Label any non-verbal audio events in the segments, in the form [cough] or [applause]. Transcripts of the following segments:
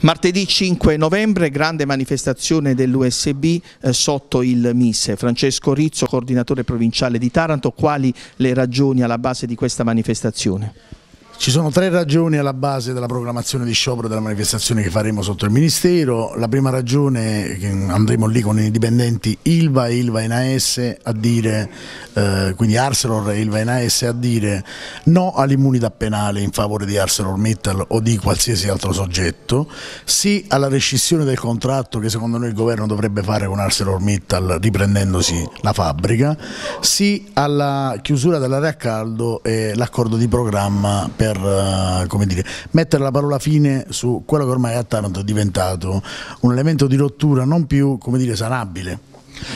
Martedì 5 novembre, grande manifestazione dell'USB eh, sotto il Mise. Francesco Rizzo, coordinatore provinciale di Taranto, quali le ragioni alla base di questa manifestazione? Ci sono tre ragioni alla base della programmazione di sciopero della manifestazione che faremo sotto il Ministero. La prima ragione è che andremo lì con i dipendenti ILVA e ILVA in AS a dire, eh, quindi Arcelor e ILVA in AS a dire no all'immunità penale in favore di ArcelorMittal o di qualsiasi altro soggetto, sì alla rescissione del contratto che secondo noi il governo dovrebbe fare con ArcelorMittal riprendendosi la fabbrica, sì alla chiusura dell'area a caldo e l'accordo di programma per per eh, come dire, mettere la parola fine su quello che ormai a Taranto è diventato un elemento di rottura non più come dire, sanabile.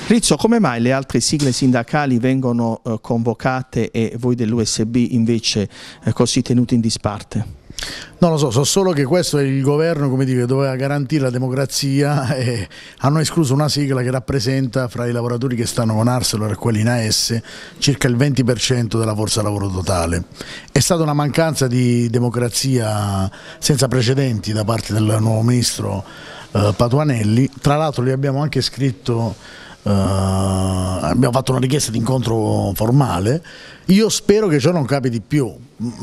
Rizzo, come mai le altre sigle sindacali vengono eh, convocate e voi dell'USB invece eh, così tenute in disparte? Non lo so, so solo che questo è il governo come dire, doveva garantire la democrazia [laughs] e hanno escluso una sigla che rappresenta fra i lavoratori che stanno con Arcelor e quelli in AS circa il 20% della forza lavoro totale. È stata una mancanza di democrazia senza precedenti da parte del nuovo ministro eh, Patuanelli, tra l'altro gli abbiamo anche scritto... Eh, abbiamo fatto una richiesta di incontro formale, io spero che ciò non capiti più,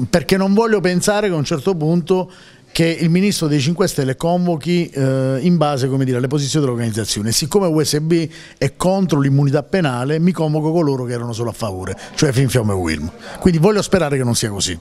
perché non voglio pensare che a un certo punto che il ministro dei 5 Stelle convochi eh, in base dire, alle posizioni dell'organizzazione. Siccome USB è contro l'immunità penale, mi convoco coloro che erano solo a favore, cioè Finfiome e Wilm. Quindi voglio sperare che non sia così.